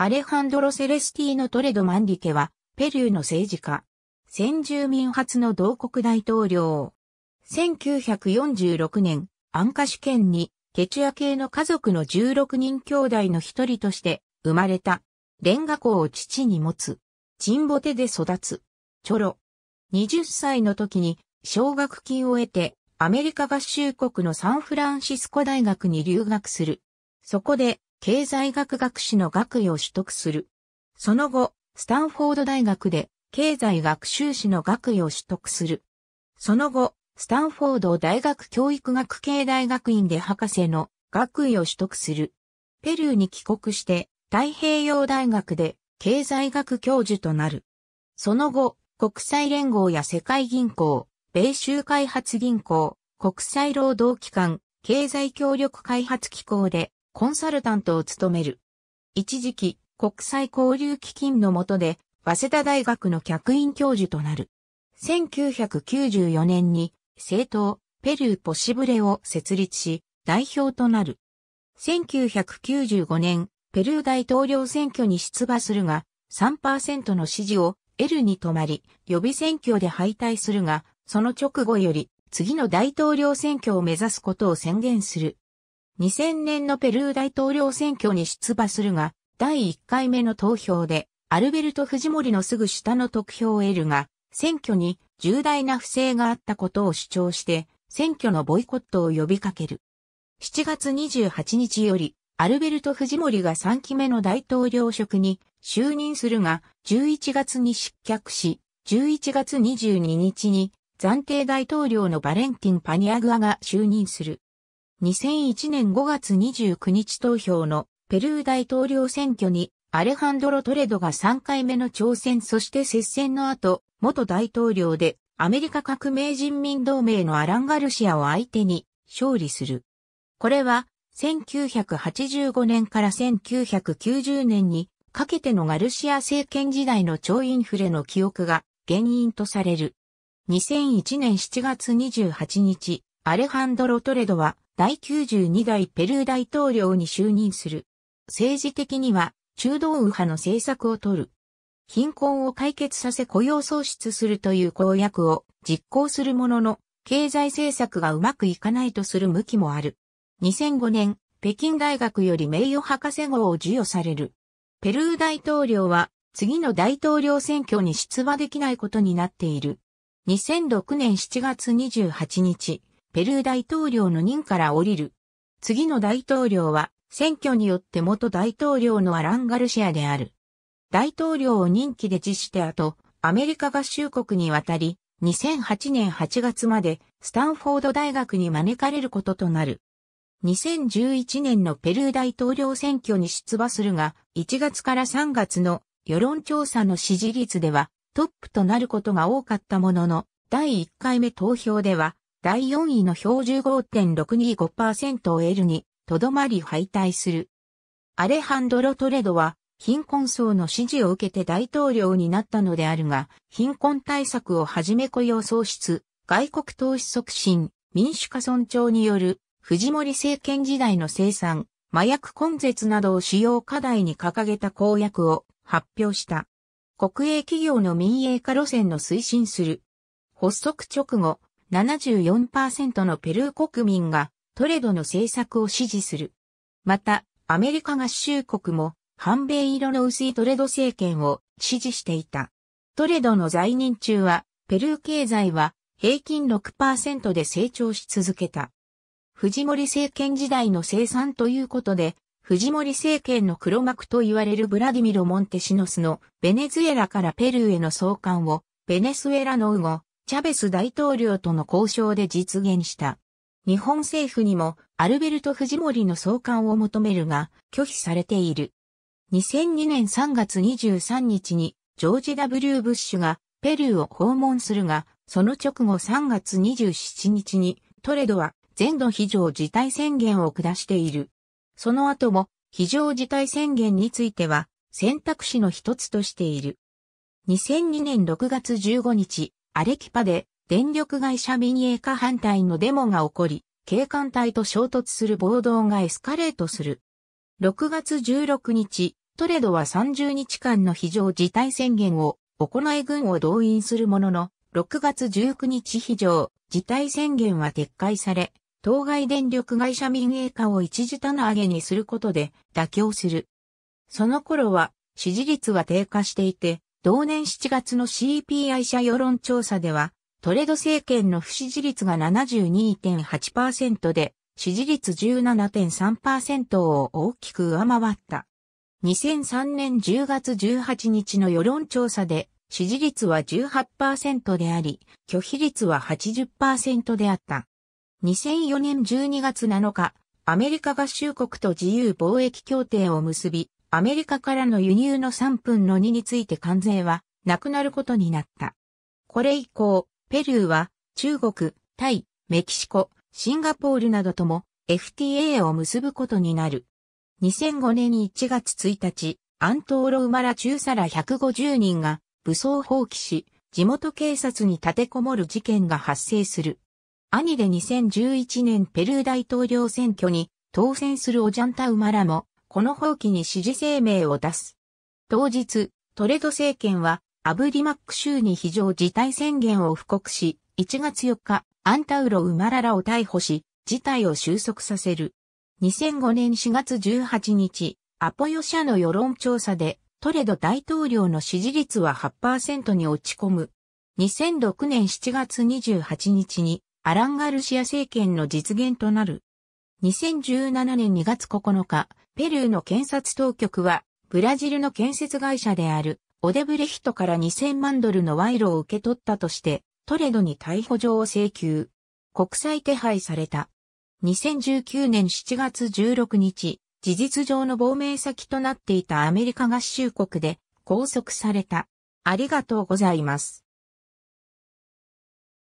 アレハンドロ・セレスティーノ・トレド・マンリケは、ペルーの政治家。先住民初の同国大統領。1946年、アンカ主権に、ケチュア系の家族の16人兄弟の一人として生まれた。レンガ校を父に持つ。チンボテで育つ。チョロ。20歳の時に奨学金を得てアメリカ合衆国のサンフランシスコ大学に留学する。そこで経済学学士の学位を取得する。その後、スタンフォード大学で経済学修士の学位を取得する。その後、スタンフォード大学教育学系大学院で博士の学位を取得する。ペルーに帰国して太平洋大学で経済学教授となる。その後、国際連合や世界銀行、米州開発銀行、国際労働機関、経済協力開発機構でコンサルタントを務める。一時期、国際交流基金の下で、早稲田大学の客員教授となる。1994年に、政党、ペルーポシブレを設立し、代表となる。1995年、ペルー大統領選挙に出馬するが、3%の支持を得るに止まり、予備選挙で敗退するが、その直後より、次の大統領選挙を目指すことを宣言する。2000年のペルー大統領選挙に出馬するが、第1回目の投票で、アルベルト・フジモリのすぐ下の得票を得るが、選挙に重大な不正があったことを主張して、選挙のボイコットを呼びかける。7月28日より、アルベルト・フジモリが3期目の大統領職に就任するが、11月に失脚し、11月22日に暫定大統領のバレンティン・パニアグアが就任する。2001年5月29日投票のペルー大統領選挙にアレハンドロ・トレドが3回目の挑戦そして接戦の後、元大統領でアメリカ革命人民同盟のアラン・ガルシアを相手に勝利する。これは1985年から1990年にかけてのガルシア政権時代の超インフレの記憶が原因とされる。2001年7月28日、アレハンドロ・トレドは第92代ペルー大統領に就任する。政治的には中道右派の政策をとる。貧困を解決させ雇用創出するという公約を実行するものの、経済政策がうまくいかないとする向きもある。2005年、北京大学より名誉博士号を授与される。ペルー大統領は次の大統領選挙に出馬できないことになっている。2006年7月28日、ペルー大統領の任から降りる。次の大統領は、選挙によって元大統領のアラン・ガルシアである。大統領を任期で辞して後、アメリカ合衆国に渡り、2008年8月までスタンフォード大学に招かれることとなる。2011年のペルー大統領選挙に出馬するが、1月から3月の世論調査の支持率ではトップとなることが多かったものの、第1回目投票では第4位の標15.625%を L にとどまり敗退する。アレハンドロ・トレドは貧困層の支持を受けて大統領になったのであるが、貧困対策をはじめ雇用創出、外国投資促進、民主化尊重による藤森政権時代の生産、麻薬根絶などを主要課題に掲げた公約を発表した。国営企業の民営化路線の推進する。発足直後、74%のペルー国民がトレドの政策を支持する。また、アメリカ合衆国も反米色の薄いトレド政権を支持していた。トレドの在任中は、ペルー経済は平均6%で成長し続けた。藤森政権時代の生産ということで、藤森政権の黒幕と言われるブラディミロ・モンテシノスのベネズエラからペルーへの送還をベネスエラのウゴ、チャベス大統領との交渉で実現した。日本政府にもアルベルト・フジモリの送還を求めるが拒否されている。2002年3月23日にジョージ・ W・ ブッシュがペルーを訪問するが、その直後3月27日にトレドは全土非常事態宣言を下している。その後も非常事態宣言については選択肢の一つとしている。2002年6月15日、アレキパで電力会社民営化反対のデモが起こり、警官隊と衝突する暴動がエスカレートする。6月16日、トレドは30日間の非常事態宣言を行い軍を動員するものの、6月19日非常事態宣言は撤回され、当該電力会社民営化を一時棚上げにすることで妥協する。その頃は支持率は低下していて、同年7月の CPI 社世論調査では、トレド政権の不支持率が72.8%で、支持率17.3%を大きく上回った。2003年10月18日の世論調査で、支持率は18%であり、拒否率は80%であった。2004年12月7日、アメリカ合衆国と自由貿易協定を結び、アメリカからの輸入の3分の2について関税はなくなることになった。これ以降、ペルーは中国、タイ、メキシコ、シンガポールなどとも FTA を結ぶことになる。2005年1月1日、アントーロウマラ中サラ150人が武装放棄し、地元警察に立てこもる事件が発生する。兄で2011年ペルー大統領選挙に当選するオジャンタウマラもこの放棄に支持声明を出す。当日、トレド政権は、アブリマック州に非常事態宣言を布告し、1月4日、アンタウロ・ウマララを逮捕し、事態を収束させる。2005年4月18日、アポヨ社の世論調査で、トレド大統領の支持率は8%に落ち込む。2006年7月28日に、アラン・ガルシア政権の実現となる。2017年2月9日、ペルーの検察当局は、ブラジルの建設会社である、オデブレヒトから2000万ドルの賄賂を受け取ったとして、トレドに逮捕状を請求。国際手配された。2019年7月16日、事実上の亡命先となっていたアメリカ合衆国で拘束された。ありがとうございます。